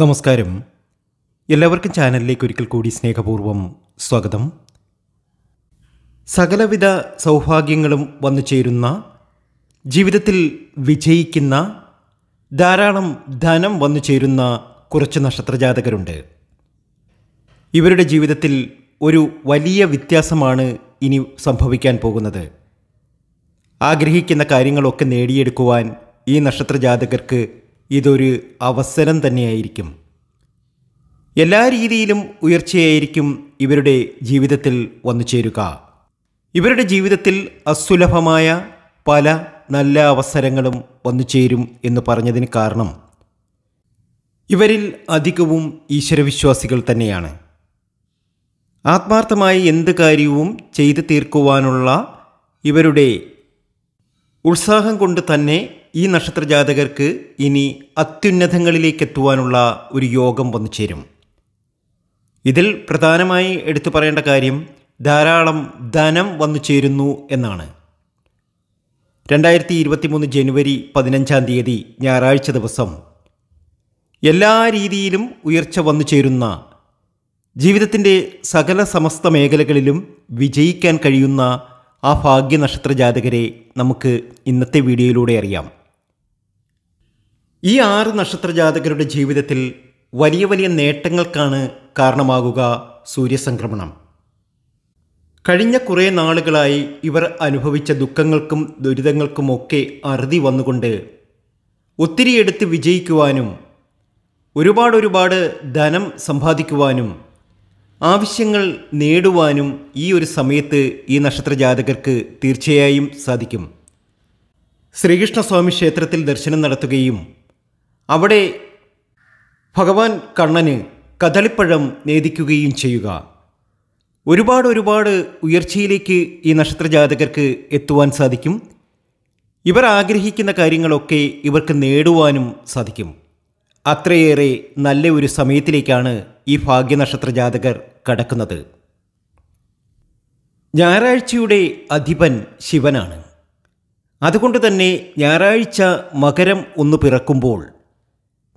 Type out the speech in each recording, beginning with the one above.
നമസ്കാരം എല്ലാവർക്കും ചാനലിലേക്ക് ഒരിക്കൽ കൂടി സ്നേഹപൂർവ്വം സ്വാഗതം സകലവിധ സൗഭാഗ്യങ്ങളും വന്നു ചേരുന്ന ജീവിതത്തിൽ വിജയിക്കുന്ന ധാരാളം ധനം വന്നു ചേരുന്ന കുറച്ച് നക്ഷത്രജാതകരുണ്ട് ഇവരുടെ ജീവിതത്തിൽ ഒരു വലിയ വ്യത്യാസമാണ് ഇനി സംഭവിക്കാൻ പോകുന്നത് ആഗ്രഹിക്കുന്ന കാര്യങ്ങളൊക്കെ നേടിയെടുക്കുവാൻ ഈ നക്ഷത്രജാതകർക്ക് ഇതൊരു അവസരം തന്നെയായിരിക്കും എല്ലാ രീതിയിലും ഉയർച്ചയായിരിക്കും ഇവരുടെ ജീവിതത്തിൽ വന്നു ചേരുക ഇവരുടെ ജീവിതത്തിൽ അസുലഭമായ പല നല്ല അവസരങ്ങളും വന്നു ചേരും എന്ന് പറഞ്ഞതിന് കാരണം ഇവരിൽ അധികവും ഈശ്വരവിശ്വാസികൾ തന്നെയാണ് ആത്മാർത്ഥമായി എന്ത് കാര്യവും ചെയ്തു തീർക്കുവാനുള്ള ഇവരുടെ ഉത്സാഹം കൊണ്ട് തന്നെ ഈ നക്ഷത്രജാതകർക്ക് ഇനി അത്യുന്നതങ്ങളിലേക്ക് എത്തുവാനുള്ള ഒരു യോഗം വന്നു ചേരും ഇതിൽ പ്രധാനമായി എടുത്തു പറയേണ്ട കാര്യം ധാരാളം ധനം വന്നു ചേരുന്നു എന്നാണ് രണ്ടായിരത്തി മൂന്ന് ജനുവരി പതിനഞ്ചാം തീയതി ഞായറാഴ്ച ദിവസം എല്ലാ രീതിയിലും ഉയർച്ച വന്നു ചേരുന്ന ജീവിതത്തിൻ്റെ സകല സമസ്ത മേഖലകളിലും വിജയിക്കാൻ കഴിയുന്ന ആ ഭാഗ്യ നക്ഷത്ര ജാതകരെ നമുക്ക് ഇന്നത്തെ വീഡിയോയിലൂടെ അറിയാം ഈ ആറ് നക്ഷത്രജാതകരുടെ ജീവിതത്തിൽ വലിയ വലിയ നേട്ടങ്ങൾക്കാണ് കാരണമാകുക സൂര്യസംക്രമണം കഴിഞ്ഞ കുറേ നാളുകളായി ഇവർ അനുഭവിച്ച ദുഃഖങ്ങൾക്കും ദുരിതങ്ങൾക്കുമൊക്കെ അറുതി വന്നുകൊണ്ട് ഒത്തിരിയെടുത്ത് വിജയിക്കുവാനും ഒരുപാട് ഒരുപാട് ധനം സമ്പാദിക്കുവാനും ആവശ്യങ്ങൾ നേടുവാനും ഈ ഒരു സമയത്ത് ഈ നക്ഷത്ര ജാതകർക്ക് തീർച്ചയായും സാധിക്കും ശ്രീകൃഷ്ണസ്വാമി ക്ഷേത്രത്തിൽ ദർശനം നടത്തുകയും അവിടെ ഭഗവാൻ കണ്ണന് കദളിപ്പഴം നേദിക്കുകയും ചെയ്യുക ഒരുപാട് ഒരുപാട് ഉയർച്ചയിലേക്ക് ഈ നക്ഷത്രജാതകർക്ക് എത്തുവാൻ സാധിക്കും ഇവർ ആഗ്രഹിക്കുന്ന കാര്യങ്ങളൊക്കെ ഇവർക്ക് നേടുവാനും സാധിക്കും അത്രയേറെ നല്ല ഒരു സമയത്തിലേക്കാണ് ഈ ഭാഗ്യനക്ഷത്ര ജാതകർ കടക്കുന്നത് ഞായറാഴ്ചയുടെ അധിപൻ ശിവനാണ് അതുകൊണ്ട് തന്നെ ഞായറാഴ്ച മകരം ഒന്ന് പിറക്കുമ്പോൾ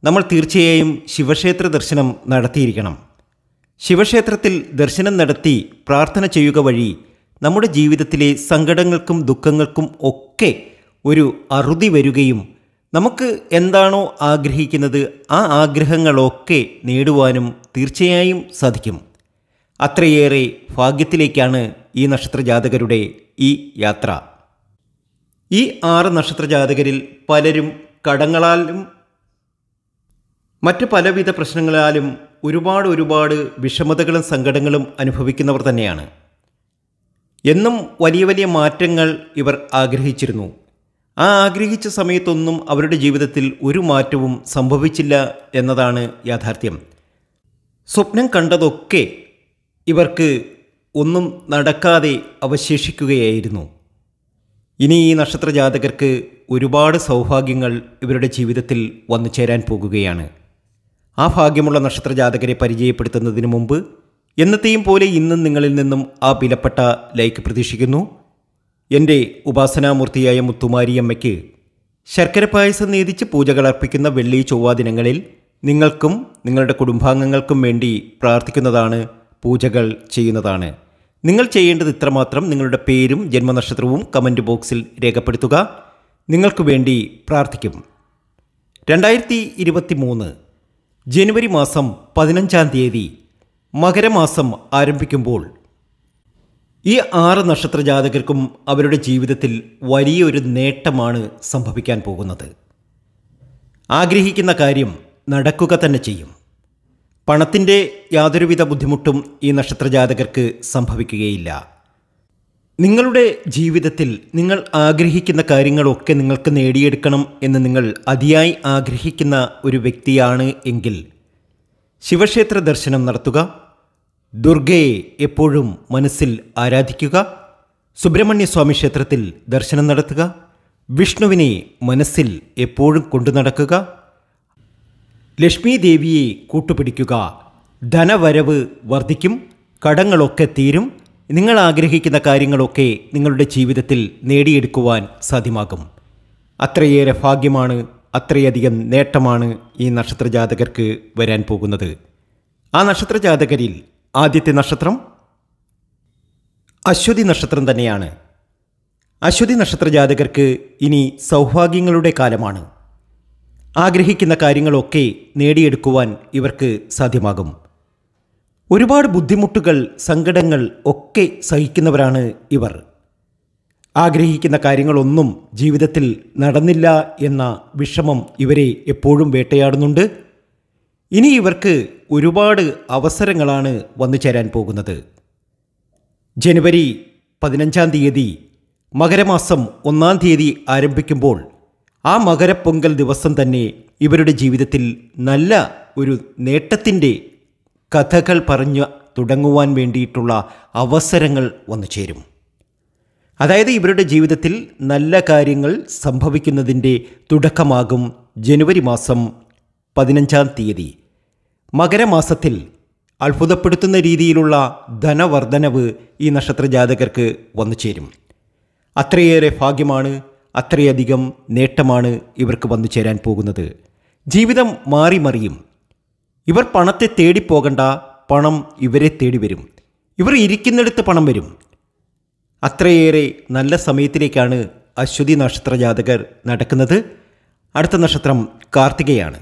നമ്മൾ തീർച്ചയായും ശിവക്ഷേത്ര ദർശനം നടത്തിയിരിക്കണം ശിവക്ഷേത്രത്തിൽ ദർശനം നടത്തി പ്രാർത്ഥന ചെയ്യുക വഴി നമ്മുടെ ജീവിതത്തിലെ സങ്കടങ്ങൾക്കും ദുഃഖങ്ങൾക്കും ഒക്കെ ഒരു അറുതി വരികയും നമുക്ക് എന്താണോ ആഗ്രഹിക്കുന്നത് ആ ആഗ്രഹങ്ങളൊക്കെ നേടുവാനും തീർച്ചയായും സാധിക്കും അത്രയേറെ ഭാഗ്യത്തിലേക്കാണ് ഈ നക്ഷത്ര ജാതകരുടെ ഈ യാത്ര ഈ ആറ് നക്ഷത്ര ജാതകരിൽ പലരും കടങ്ങളാലും മറ്റ് പലവിധ പ്രശ്നങ്ങളാലും ഒരുപാട് ഒരുപാട് വിഷമതകളും സങ്കടങ്ങളും അനുഭവിക്കുന്നവർ തന്നെയാണ് എന്നും വലിയ വലിയ മാറ്റങ്ങൾ ഇവർ ആഗ്രഹിച്ചിരുന്നു ആ ആഗ്രഹിച്ച സമയത്തൊന്നും അവരുടെ ജീവിതത്തിൽ ഒരു മാറ്റവും സംഭവിച്ചില്ല എന്നതാണ് യാഥാർത്ഥ്യം സ്വപ്നം കണ്ടതൊക്കെ ഇവർക്ക് ഒന്നും നടക്കാതെ അവശേഷിക്കുകയായിരുന്നു ഇനി ഈ നക്ഷത്ര ഒരുപാട് സൗഭാഗ്യങ്ങൾ ഇവരുടെ ജീവിതത്തിൽ വന്നു ചേരാൻ പോകുകയാണ് ആ ഭാഗ്യമുള്ള നക്ഷത്ര ജാതകരെ പരിചയപ്പെടുത്തുന്നതിന് മുമ്പ് എന്നത്തെയും പോലെ ഇന്നും നിങ്ങളിൽ നിന്നും ആ വിലപ്പെട്ട ലൈക്ക് പ്രതീക്ഷിക്കുന്നു എൻ്റെ ഉപാസനാമൂർത്തിയായ മുത്തുമാരിയമ്മയ്ക്ക് ശർക്കര പായസം നീതിച്ച് പൂജകൾ അർപ്പിക്കുന്ന വെള്ളി ചൊവ്വ ദിനങ്ങളിൽ നിങ്ങൾക്കും നിങ്ങളുടെ കുടുംബാംഗങ്ങൾക്കും വേണ്ടി പ്രാർത്ഥിക്കുന്നതാണ് പൂജകൾ ചെയ്യുന്നതാണ് നിങ്ങൾ ചെയ്യേണ്ടത് ഇത്രമാത്രം നിങ്ങളുടെ പേരും ജന്മനക്ഷത്രവും കമൻറ്റ് ബോക്സിൽ രേഖപ്പെടുത്തുക നിങ്ങൾക്ക് വേണ്ടി പ്രാർത്ഥിക്കും രണ്ടായിരത്തി ഇരുപത്തി മൂന്ന് ജനുവരി മാസം പതിനഞ്ചാം തീയതി മകരമാസം ആരംഭിക്കുമ്പോൾ ഈ ആറ് നക്ഷത്ര ജാതകർക്കും അവരുടെ ജീവിതത്തിൽ വലിയൊരു നേട്ടമാണ് സംഭവിക്കാൻ പോകുന്നത് ആഗ്രഹിക്കുന്ന കാര്യം നടക്കുക തന്നെ ചെയ്യും പണത്തിൻ്റെ യാതൊരുവിധ ബുദ്ധിമുട്ടും ഈ നക്ഷത്ര ജാതകർക്ക് സംഭവിക്കുകയില്ല നിങ്ങളുടെ ജീവിതത്തിൽ നിങ്ങൾ ആഗ്രഹിക്കുന്ന കാര്യങ്ങളൊക്കെ നിങ്ങൾക്ക് നേടിയെടുക്കണം എന്ന് നിങ്ങൾ അതിയായി ആഗ്രഹിക്കുന്ന ഒരു വ്യക്തിയാണ് എങ്കിൽ ശിവക്ഷേത്ര ദർശനം നടത്തുക ദുർഗയെ എപ്പോഴും മനസ്സിൽ ആരാധിക്കുക സുബ്രഹ്മണ്യസ്വാമി ക്ഷേത്രത്തിൽ ദർശനം നടത്തുക വിഷ്ണുവിനെ മനസ്സിൽ എപ്പോഴും കൊണ്ടു നടക്കുക ലക്ഷ്മിദേവിയെ കൂട്ടുപിടിക്കുക ധനവരവ് വർദ്ധിക്കും കടങ്ങളൊക്കെ തീരും നിങ്ങൾ ആഗ്രഹിക്കുന്ന കാര്യങ്ങളൊക്കെ നിങ്ങളുടെ ജീവിതത്തിൽ നേടിയെടുക്കുവാൻ സാധ്യമാകും അത്രയേറെ ഭാഗ്യമാണ് അത്രയധികം നേട്ടമാണ് ഈ നക്ഷത്ര ജാതകർക്ക് വരാൻ പോകുന്നത് ആ നക്ഷത്ര ജാതകരിൽ ആദ്യത്തെ നക്ഷത്രം അശ്വതി നക്ഷത്രം തന്നെയാണ് അശ്വതി നക്ഷത്ര ജാതകർക്ക് ഇനി സൗഭാഗ്യങ്ങളുടെ കാലമാണ് ആഗ്രഹിക്കുന്ന കാര്യങ്ങളൊക്കെ നേടിയെടുക്കുവാൻ ഇവർക്ക് സാധ്യമാകും ഒരുപാട് ബുദ്ധിമുട്ടുകൾ സങ്കടങ്ങൾ ഒക്കെ സഹിക്കുന്നവരാണ് ഇവർ ആഗ്രഹിക്കുന്ന കാര്യങ്ങളൊന്നും ജീവിതത്തിൽ നടന്നില്ല എന്ന വിഷമം ഇവരെ എപ്പോഴും വേട്ടയാടുന്നുണ്ട് ഇനി ഇവർക്ക് ഒരുപാട് അവസരങ്ങളാണ് വന്നു ചേരാൻ പോകുന്നത് ജനുവരി പതിനഞ്ചാം തീയതി മകരമാസം ഒന്നാം തീയതി ആരംഭിക്കുമ്പോൾ ആ മകരപ്പൊങ്കൽ ദിവസം തന്നെ ഇവരുടെ ജീവിതത്തിൽ നല്ല ഒരു നേട്ടത്തിൻ്റെ കഥകൾ പറഞ്ഞു തുടങ്ങുവാൻ വേണ്ടിയിട്ടുള്ള അവസരങ്ങൾ വന്നു ചേരും അതായത് ഇവരുടെ ജീവിതത്തിൽ നല്ല കാര്യങ്ങൾ സംഭവിക്കുന്നതിൻ്റെ തുടക്കമാകും ജനുവരി മാസം പതിനഞ്ചാം തീയതി മകരമാസത്തിൽ അത്ഭുതപ്പെടുത്തുന്ന രീതിയിലുള്ള ധനവർദ്ധനവ് ഈ നക്ഷത്ര ജാതകർക്ക് വന്നു ചേരും അത്രയേറെ ഭാഗ്യമാണ് അത്രയധികം നേട്ടമാണ് ഇവർക്ക് വന്നു ചേരാൻ പോകുന്നത് ജീവിതം മാറി മറിയും ഇവർ പണത്തെ തേടി പോകണ്ട പണം ഇവരെ തേടി വരും ഇവർ ഇരിക്കുന്നിടത്ത് പണം വരും അത്രയേറെ നല്ല സമയത്തിലേക്കാണ് അശ്വതി നക്ഷത്ര ജാതകർ നടക്കുന്നത് അടുത്ത നക്ഷത്രം കാർത്തികയാണ്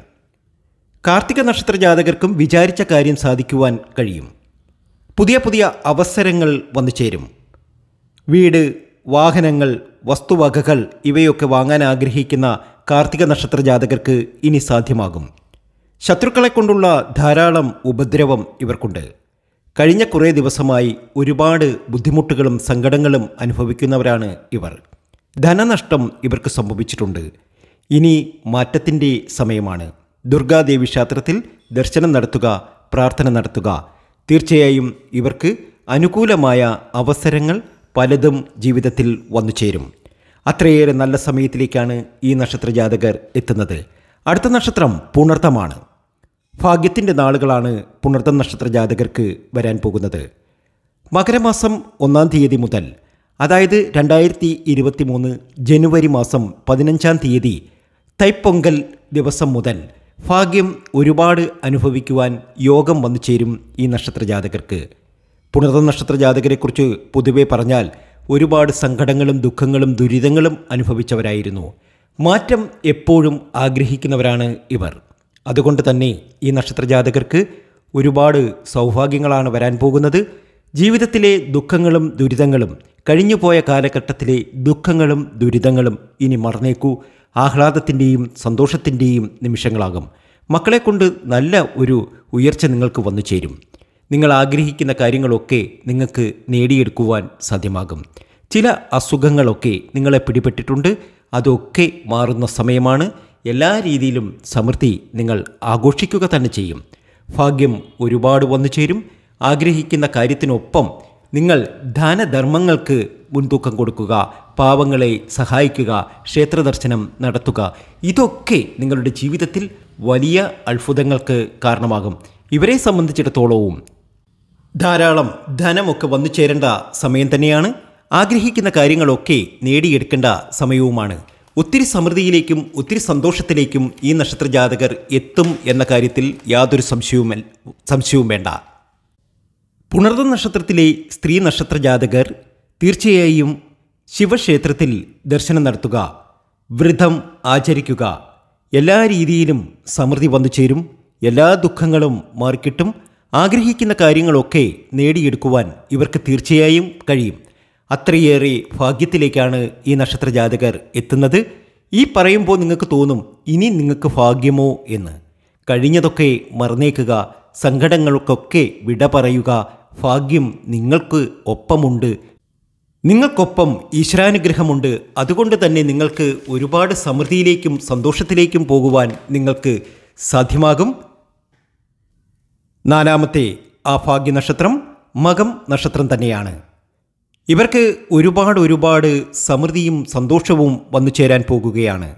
കാർത്തിക നക്ഷത്ര ജാതകർക്കും വിചാരിച്ച കാര്യം സാധിക്കുവാൻ കഴിയും പുതിയ പുതിയ അവസരങ്ങൾ വന്നു ചേരും വീട് വാഹനങ്ങൾ വസ്തുവകകൾ ഇവയൊക്കെ വാങ്ങാൻ ആഗ്രഹിക്കുന്ന കാർത്തിക നക്ഷത്ര ജാതകർക്ക് ഇനി സാധ്യമാകും ശത്രുക്കളെ കൊണ്ടുള്ള ധാരാളം ഉപദ്രവം ഇവർക്കുണ്ട് കഴിഞ്ഞ കുറേ ദിവസമായി ഒരുപാട് ബുദ്ധിമുട്ടുകളും സങ്കടങ്ങളും അനുഭവിക്കുന്നവരാണ് ഇവർ ധനനഷ്ടം ഇവർക്ക് സംഭവിച്ചിട്ടുണ്ട് ഇനി മാറ്റത്തിൻ്റെ സമയമാണ് ദുർഗാദേവി ക്ഷേത്രത്തിൽ ദർശനം നടത്തുക പ്രാർത്ഥന നടത്തുക തീർച്ചയായും ഇവർക്ക് അനുകൂലമായ അവസരങ്ങൾ പലതും ജീവിതത്തിൽ വന്നു ചേരും അത്രയേറെ നല്ല സമയത്തിലേക്കാണ് ഈ നക്ഷത്ര ജാതകർ എത്തുന്നത് അടുത്ത നക്ഷത്രം പുണർത്തമാണ് ഭാഗ്യത്തിൻ്റെ നാളുകളാണ് പുണർത്തം നക്ഷത്ര ജാതകർക്ക് വരാൻ പോകുന്നത് മകരമാസം ഒന്നാം തീയതി മുതൽ അതായത് രണ്ടായിരത്തി ഇരുപത്തി മൂന്ന് ജനുവരി മാസം പതിനഞ്ചാം തീയതി തൈപ്പൊങ്കൽ ദിവസം മുതൽ ഭാഗ്യം ഒരുപാട് അനുഭവിക്കുവാൻ യോഗം വന്നു ചേരും ഈ നക്ഷത്ര ജാതകർക്ക് പുണർത്ത നക്ഷത്ര ജാതകരെക്കുറിച്ച് പൊതുവെ പറഞ്ഞാൽ ഒരുപാട് സങ്കടങ്ങളും ദുഃഖങ്ങളും ദുരിതങ്ങളും അനുഭവിച്ചവരായിരുന്നു മാറ്റം എപ്പോഴും ആഗ്രഹിക്കുന്നവരാണ് ഇവർ അതുകൊണ്ട് തന്നെ ഈ നക്ഷത്രജാതകർക്ക് ഒരുപാട് സൗഭാഗ്യങ്ങളാണ് വരാൻ പോകുന്നത് ജീവിതത്തിലെ ദുഃഖങ്ങളും ദുരിതങ്ങളും കഴിഞ്ഞുപോയ കാലഘട്ടത്തിലെ ദുഃഖങ്ങളും ദുരിതങ്ങളും ഇനി മറന്നേക്കൂ ആഹ്ലാദത്തിൻ്റെയും സന്തോഷത്തിൻ്റെയും നിമിഷങ്ങളാകും മക്കളെ കൊണ്ട് നല്ല ഒരു ഉയർച്ച നിങ്ങൾക്ക് വന്നു ചേരും നിങ്ങൾ ആഗ്രഹിക്കുന്ന കാര്യങ്ങളൊക്കെ നിങ്ങൾക്ക് നേടിയെടുക്കുവാൻ സാധ്യമാകും ചില അസുഖങ്ങളൊക്കെ നിങ്ങളെ പിടിപെട്ടിട്ടുണ്ട് അതൊക്കെ മാറുന്ന സമയമാണ് എല്ലാ രീതിയിലും സമൃദ്ധി നിങ്ങൾ ആഘോഷിക്കുക തന്നെ ചെയ്യും ഭാഗ്യം ഒരുപാട് വന്നു ചേരും ആഗ്രഹിക്കുന്ന കാര്യത്തിനൊപ്പം നിങ്ങൾ ദാനധർമ്മങ്ങൾക്ക് മുൻതൂക്കം കൊടുക്കുക പാവങ്ങളെ സഹായിക്കുക ക്ഷേത്രദർശനം നടത്തുക ഇതൊക്കെ നിങ്ങളുടെ ജീവിതത്തിൽ വലിയ അത്ഭുതങ്ങൾക്ക് കാരണമാകും ഇവരെ സംബന്ധിച്ചിടത്തോളവും ധാരാളം ധനമൊക്കെ വന്നു ചേരേണ്ട സമയം തന്നെയാണ് ആഗ്രഹിക്കുന്ന കാര്യങ്ങളൊക്കെ നേടിയെടുക്കേണ്ട സമയവുമാണ് ഒത്തിരി സമൃദ്ധിയിലേക്കും ഒത്തിരി സന്തോഷത്തിലേക്കും ഈ നക്ഷത്ര ജാതകർ എത്തും എന്ന കാര്യത്തിൽ യാതൊരു സംശയവും സംശയവും വേണ്ട പുണർന്ന നക്ഷത്രത്തിലെ സ്ത്രീ നക്ഷത്ര ജാതകർ തീർച്ചയായും ശിവക്ഷേത്രത്തിൽ ദർശനം നടത്തുക വ്രതം ആചരിക്കുക എല്ലാ രീതിയിലും സമൃദ്ധി വന്നു ചേരും എല്ലാ ദുഃഖങ്ങളും മാറിക്കിട്ടും ആഗ്രഹിക്കുന്ന കാര്യങ്ങളൊക്കെ നേടിയെടുക്കുവാൻ ഇവർക്ക് തീർച്ചയായും കഴിയും അത്രയേറെ ഭാഗ്യത്തിലേക്കാണ് ഈ നക്ഷത്ര ജാതകർ എത്തുന്നത് ഈ പറയുമ്പോൾ നിങ്ങൾക്ക് തോന്നും ഇനി നിങ്ങൾക്ക് ഭാഗ്യമോ എന്ന് കഴിഞ്ഞതൊക്കെ മറന്നേക്കുക സങ്കടങ്ങൾക്കൊക്കെ വിട പറയുക ഭാഗ്യം നിങ്ങൾക്ക് ഒപ്പമുണ്ട് നിങ്ങൾക്കൊപ്പം ഈശ്വരാനുഗ്രഹമുണ്ട് അതുകൊണ്ട് തന്നെ നിങ്ങൾക്ക് ഒരുപാട് സമൃദ്ധിയിലേക്കും സന്തോഷത്തിലേക്കും പോകുവാൻ നിങ്ങൾക്ക് സാധ്യമാകും നാലാമത്തെ ആ ഭാഗ്യ നക്ഷത്രം മകം നക്ഷത്രം തന്നെയാണ് ഇവർക്ക് ഒരുപാട് ഒരുപാട് സമൃദ്ധിയും സന്തോഷവും വന്നു ചേരാൻ പോകുകയാണ്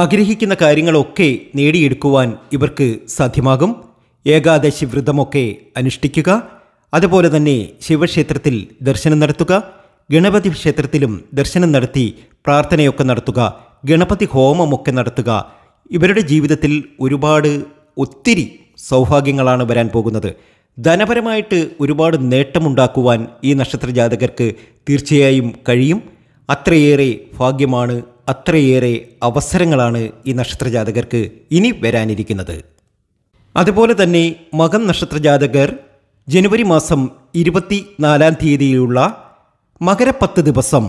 ആഗ്രഹിക്കുന്ന കാര്യങ്ങളൊക്കെ നേടിയെടുക്കുവാൻ ഇവർക്ക് സാധ്യമാകും ഏകാദശി വ്രതമൊക്കെ അനുഷ്ഠിക്കുക അതുപോലെ തന്നെ ശിവക്ഷേത്രത്തിൽ ദർശനം നടത്തുക ഗണപതി ക്ഷേത്രത്തിലും ദർശനം നടത്തി പ്രാർത്ഥനയൊക്കെ നടത്തുക ഗണപതി ഹോമമൊക്കെ നടത്തുക ഇവരുടെ ജീവിതത്തിൽ ഒരുപാട് ഒത്തിരി സൗഭാഗ്യങ്ങളാണ് വരാൻ പോകുന്നത് ധനപരമായിട്ട് ഒരുപാട് നേട്ടമുണ്ടാക്കുവാൻ ഈ നക്ഷത്ര ജാതകർക്ക് തീർച്ചയായും കഴിയും അത്രയേറെ ഭാഗ്യമാണ് അത്രയേറെ അവസരങ്ങളാണ് ഈ നക്ഷത്ര ജാതകർക്ക് ഇനി വരാനിരിക്കുന്നത് അതുപോലെ തന്നെ മകൻ നക്ഷത്ര ജാതകർ ജനുവരി മാസം ഇരുപത്തി നാലാം തീയതിയിലുള്ള മകരപ്പത്ത് ദിവസം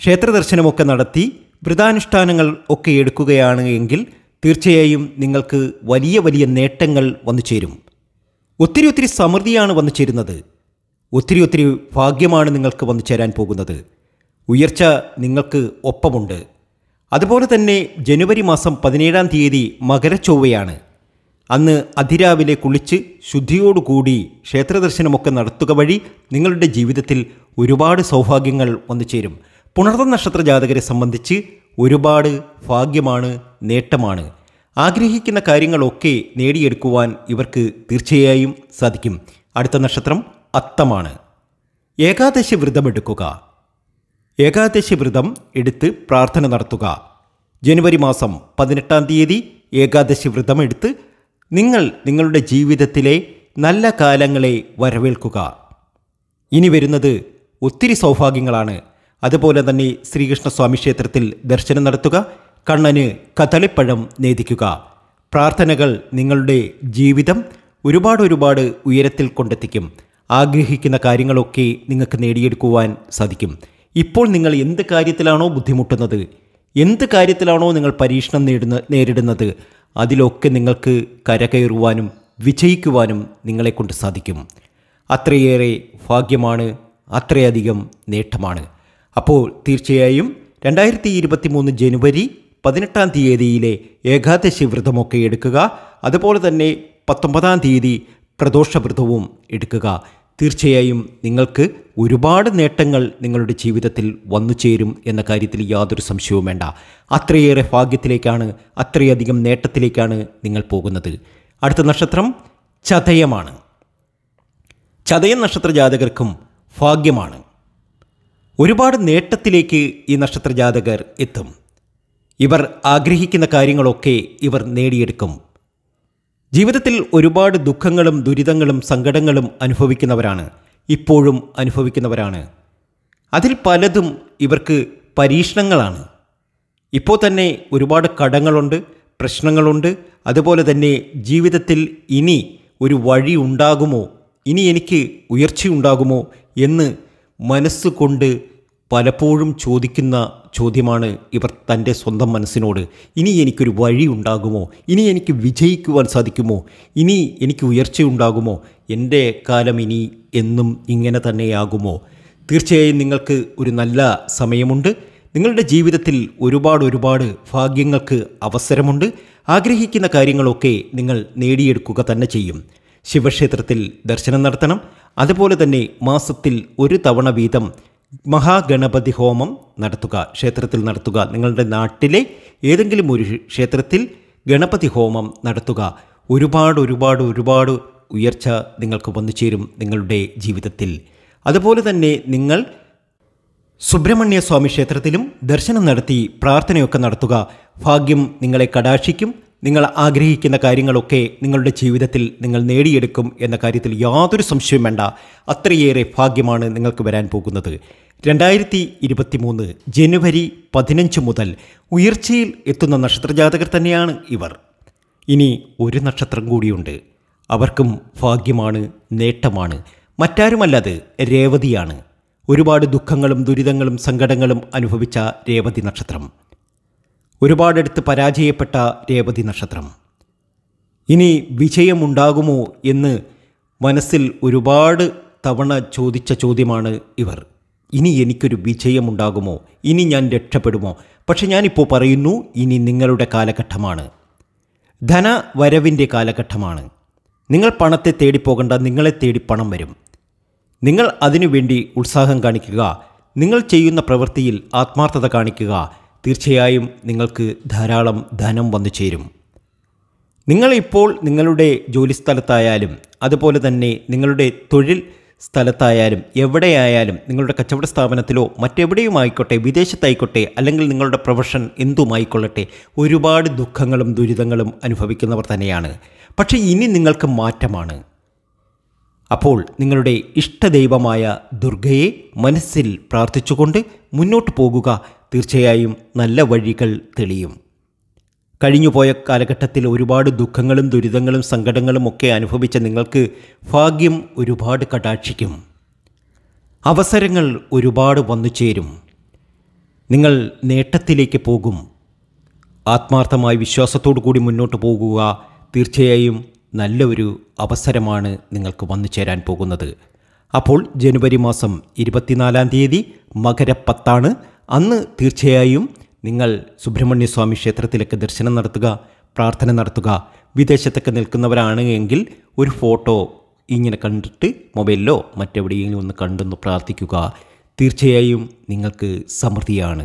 ക്ഷേത്രദർശനമൊക്കെ നടത്തി വ്രതാനുഷ്ഠാനങ്ങൾ ഒക്കെ എടുക്കുകയാണ് എങ്കിൽ തീർച്ചയായും നിങ്ങൾക്ക് വലിയ വലിയ നേട്ടങ്ങൾ വന്നു ചേരും ഒത്തിരി ഒത്തിരി സമൃദ്ധിയാണ് വന്നു ചേരുന്നത് ഒത്തിരി ഒത്തിരി ഭാഗ്യമാണ് നിങ്ങൾക്ക് വന്നു ചേരാൻ പോകുന്നത് ഉയർച്ച നിങ്ങൾക്ക് ഒപ്പമുണ്ട് അതുപോലെ തന്നെ ജനുവരി മാസം പതിനേഴാം തീയതി മകരച്ചൊവ്വയാണ് അന്ന് അതിരാവിലെ കുളിച്ച് ശുദ്ധിയോടുകൂടി ക്ഷേത്രദർശനമൊക്കെ നടത്തുക വഴി നിങ്ങളുടെ ജീവിതത്തിൽ ഒരുപാട് സൗഭാഗ്യങ്ങൾ വന്നു ചേരും പുണർത്ത നക്ഷത്ര ജാതകരെ സംബന്ധിച്ച് ഒരുപാട് ഭാഗ്യമാണ് നേട്ടമാണ് ആഗ്രഹിക്കുന്ന കാര്യങ്ങളൊക്കെ നേടിയെടുക്കുവാൻ ഇവർക്ക് തീർച്ചയായും സാധിക്കും അടുത്ത നക്ഷത്രം അത്തമാണ് ഏകാദശി വ്രതമെടുക്കുക ഏകാദശി വ്രതം എടുത്ത് പ്രാർത്ഥന നടത്തുക ജനുവരി മാസം പതിനെട്ടാം തീയതി ഏകാദശി വ്രതം എടുത്ത് നിങ്ങൾ നിങ്ങളുടെ ജീവിതത്തിലെ നല്ല കാലങ്ങളെ വരവേൽക്കുക ഇനി വരുന്നത് ഒത്തിരി സൗഭാഗ്യങ്ങളാണ് അതുപോലെ തന്നെ ശ്രീകൃഷ്ണസ്വാമി ക്ഷേത്രത്തിൽ ദർശനം നടത്തുക കണ്ണന് കഥളിപ്പഴം നേദിക്കുക പ്രാർത്ഥനകൾ നിങ്ങളുടെ ജീവിതം ഒരുപാട് ഒരുപാട് ഉയരത്തിൽ കൊണ്ടെത്തിക്കും ആഗ്രഹിക്കുന്ന കാര്യങ്ങളൊക്കെ നിങ്ങൾക്ക് നേടിയെടുക്കുവാൻ സാധിക്കും ഇപ്പോൾ നിങ്ങൾ എന്ത് കാര്യത്തിലാണോ ബുദ്ധിമുട്ടുന്നത് എന്ത് കാര്യത്തിലാണോ നിങ്ങൾ പരീക്ഷണം നേടുന്ന നേരിടുന്നത് അതിലൊക്കെ നിങ്ങൾക്ക് കരകയറുവാനും വിജയിക്കുവാനും നിങ്ങളെക്കൊണ്ട് സാധിക്കും അത്രയേറെ ഭാഗ്യമാണ് അത്രയധികം നേട്ടമാണ് അപ്പോൾ തീർച്ചയായും രണ്ടായിരത്തി ജനുവരി പതിനെട്ടാം തീയതിയിലെ ഏകാദശി വ്രതമൊക്കെ എടുക്കുക അതുപോലെ തന്നെ പത്തൊമ്പതാം തീയതി പ്രദോഷ വ്രതവും എടുക്കുക തീർച്ചയായും നിങ്ങൾക്ക് ഒരുപാട് നേട്ടങ്ങൾ നിങ്ങളുടെ ജീവിതത്തിൽ വന്നു ചേരും എന്ന കാര്യത്തിൽ യാതൊരു സംശയവും വേണ്ട അത്രയേറെ ഭാഗ്യത്തിലേക്കാണ് അത്രയധികം നേട്ടത്തിലേക്കാണ് നിങ്ങൾ പോകുന്നത് അടുത്ത നക്ഷത്രം ചതയമാണ് ചതയം നക്ഷത്ര ജാതകർക്കും ഭാഗ്യമാണ് ഒരുപാട് നേട്ടത്തിലേക്ക് ഈ നക്ഷത്ര ജാതകർ എത്തും ഇവർ ആഗ്രഹിക്കുന്ന കാര്യങ്ങളൊക്കെ ഇവർ നേടിയെടുക്കും ജീവിതത്തിൽ ഒരുപാട് ദുഃഖങ്ങളും ദുരിതങ്ങളും സങ്കടങ്ങളും അനുഭവിക്കുന്നവരാണ് ഇപ്പോഴും അനുഭവിക്കുന്നവരാണ് അതിൽ പലതും ഇവർക്ക് പരീക്ഷണങ്ങളാണ് ഇപ്പോൾ തന്നെ ഒരുപാട് കടങ്ങളുണ്ട് പ്രശ്നങ്ങളുണ്ട് അതുപോലെ തന്നെ ജീവിതത്തിൽ ഇനി ഒരു വഴി ഉണ്ടാകുമോ ഇനി എനിക്ക് ഉയർച്ചയുണ്ടാകുമോ എന്ന് മനസ്സുകൊണ്ട് പലപ്പോഴും ചോദിക്കുന്ന ചോദ്യമാണ് ഇവർ തൻ്റെ സ്വന്തം മനസ്സിനോട് ഇനി എനിക്കൊരു വഴി ഉണ്ടാകുമോ ഇനി എനിക്ക് വിജയിക്കുവാൻ സാധിക്കുമോ ഇനി എനിക്ക് ഉയർച്ചയുണ്ടാകുമോ എൻ്റെ കാലം ഇനി എന്നും ഇങ്ങനെ തന്നെയാകുമോ തീർച്ചയായും നിങ്ങൾക്ക് ഒരു നല്ല സമയമുണ്ട് നിങ്ങളുടെ ജീവിതത്തിൽ ഒരുപാട് ഒരുപാട് ഭാഗ്യങ്ങൾക്ക് അവസരമുണ്ട് ആഗ്രഹിക്കുന്ന കാര്യങ്ങളൊക്കെ നിങ്ങൾ നേടിയെടുക്കുക തന്നെ ചെയ്യും ശിവക്ഷേത്രത്തിൽ ദർശനം നടത്തണം അതുപോലെ തന്നെ മാസത്തിൽ ഒരു തവണ വീതം മഹാഗണപതി ഹോമം നടത്തുക ക്ഷേത്രത്തിൽ നടത്തുക നിങ്ങളുടെ നാട്ടിലെ ഏതെങ്കിലും ഒരു ക്ഷേത്രത്തിൽ ഗണപതി ഹോമം നടത്തുക ഒരുപാട് ഒരുപാട് ഒരുപാട് ഉയർച്ച നിങ്ങൾക്ക് വന്നു ചേരും നിങ്ങളുടെ ജീവിതത്തിൽ അതുപോലെ തന്നെ നിങ്ങൾ സുബ്രഹ്മണ്യ സ്വാമി ക്ഷേത്രത്തിലും ദർശനം നടത്തി പ്രാർത്ഥനയൊക്കെ നടത്തുക ഭാഗ്യം നിങ്ങളെ കടാക്ഷിക്കും നിങ്ങൾ ആഗ്രഹിക്കുന്ന കാര്യങ്ങളൊക്കെ നിങ്ങളുടെ ജീവിതത്തിൽ നിങ്ങൾ നേടിയെടുക്കും എന്ന കാര്യത്തിൽ യാതൊരു സംശയവും വേണ്ട അത്രയേറെ ഭാഗ്യമാണ് നിങ്ങൾക്ക് വരാൻ പോകുന്നത് രണ്ടായിരത്തി മൂന്ന് ജനുവരി പതിനഞ്ച് മുതൽ ഉയർച്ചയിൽ എത്തുന്ന നക്ഷത്രജാതകർ തന്നെയാണ് ഇവർ ഇനി ഒരു നക്ഷത്രം കൂടിയുണ്ട് അവർക്കും ഭാഗ്യമാണ് നേട്ടമാണ് മറ്റാരുമല്ലാതെ രേവതിയാണ് ഒരുപാട് ദുഃഖങ്ങളും ദുരിതങ്ങളും സങ്കടങ്ങളും അനുഭവിച്ച രേവതി നക്ഷത്രം ഒരുപാടെടുത്ത് പരാജയപ്പെട്ട രേവതി നക്ഷത്രം ഇനി വിജയമുണ്ടാകുമോ എന്ന് മനസ്സിൽ ഒരുപാട് തവണ ചോദിച്ച ചോദ്യമാണ് ഇവർ ഇനി എനിക്കൊരു വിജയമുണ്ടാകുമോ ഇനി ഞാൻ രക്ഷപ്പെടുമോ പക്ഷെ ഞാനിപ്പോൾ പറയുന്നു ഇനി നിങ്ങളുടെ കാലഘട്ടമാണ് ധന വരവിൻ്റെ കാലഘട്ടമാണ് നിങ്ങൾ പണത്തെ തേടിപ്പോകണ്ട നിങ്ങളെ തേടി പണം വരും നിങ്ങൾ അതിനുവേണ്ടി ഉത്സാഹം കാണിക്കുക നിങ്ങൾ ചെയ്യുന്ന പ്രവൃത്തിയിൽ ആത്മാർത്ഥത കാണിക്കുക തീർച്ചയായും നിങ്ങൾക്ക് ധാരാളം ധനം വന്നു ചേരും നിങ്ങളിപ്പോൾ നിങ്ങളുടെ ജോലിസ്ഥലത്തായാലും അതുപോലെ തന്നെ നിങ്ങളുടെ തൊഴിൽ സ്ഥലത്തായാലും എവിടെയായാലും നിങ്ങളുടെ കച്ചവട സ്ഥാപനത്തിലോ മറ്റെവിടെയും ആയിക്കോട്ടെ വിദേശത്തായിക്കോട്ടെ അല്ലെങ്കിൽ നിങ്ങളുടെ പ്രൊഫഷൻ എന്തുമായിക്കൊള്ളട്ടെ ഒരുപാട് ദുഃഖങ്ങളും ദുരിതങ്ങളും അനുഭവിക്കുന്നവർ തന്നെയാണ് പക്ഷേ ഇനി നിങ്ങൾക്ക് മാറ്റമാണ് അപ്പോൾ നിങ്ങളുടെ ഇഷ്ടദൈവമായ ദുർഗയെ മനസ്സിൽ പ്രാർത്ഥിച്ചുകൊണ്ട് മുന്നോട്ട് പോകുക തീർച്ചയായും നല്ല വഴികൾ തെളിയും കഴിഞ്ഞുപോയ കാലഘട്ടത്തിൽ ഒരുപാട് ദുഃഖങ്ങളും ദുരിതങ്ങളും സങ്കടങ്ങളും ഒക്കെ അനുഭവിച്ച നിങ്ങൾക്ക് ഭാഗ്യം ഒരുപാട് കടാക്ഷിക്കും അവസരങ്ങൾ ഒരുപാട് വന്നു ചേരും നിങ്ങൾ നേട്ടത്തിലേക്ക് പോകും ആത്മാർത്ഥമായ വിശ്വാസത്തോടു കൂടി മുന്നോട്ട് പോകുക തീർച്ചയായും നല്ലൊരു അവസരമാണ് നിങ്ങൾക്ക് വന്നു ചേരാൻ പോകുന്നത് അപ്പോൾ ജനുവരി മാസം ഇരുപത്തിനാലാം തീയതി മകരപ്പത്താണ് അന്ന് തീർച്ചയായും നിങ്ങൾ സുബ്രഹ്മണ്യസ്വാമി ക്ഷേത്രത്തിലേക്ക് ദർശനം നടത്തുക പ്രാർത്ഥന നടത്തുക വിദേശത്തൊക്കെ നിൽക്കുന്നവരാണ് എങ്കിൽ ഒരു ഫോട്ടോ ഇങ്ങനെ കണ്ടിട്ട് മൊബൈലിലോ മറ്റെവിടെയെങ്കിലും ഒന്ന് കണ്ടൊന്ന് പ്രാർത്ഥിക്കുക തീർച്ചയായും നിങ്ങൾക്ക് സമൃദ്ധിയാണ്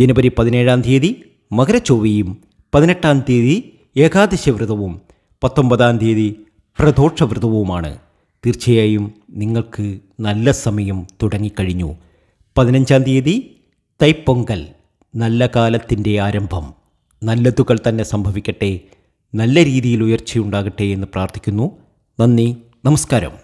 ജനുവരി പതിനേഴാം തീയതി മകരച്ചൊവ്വയും പതിനെട്ടാം തീയതി ഏകാദശി വ്രതവും പത്തൊമ്പതാം തീയതി പ്രദോഷ വ്രതവുമാണ് തീർച്ചയായും നിങ്ങൾക്ക് നല്ല സമയം തുടങ്ങിക്കഴിഞ്ഞു പതിനഞ്ചാം തീയതി തൈപ്പൊങ്കൽ നല്ല കാലത്തിൻ്റെ ആരംഭം നല്ലതുകൾ തന്നെ സംഭവിക്കട്ടെ നല്ല രീതിയിൽ ഉയർച്ചയുണ്ടാകട്ടെ എന്ന് പ്രാർത്ഥിക്കുന്നു നന്ദി നമസ്കാരം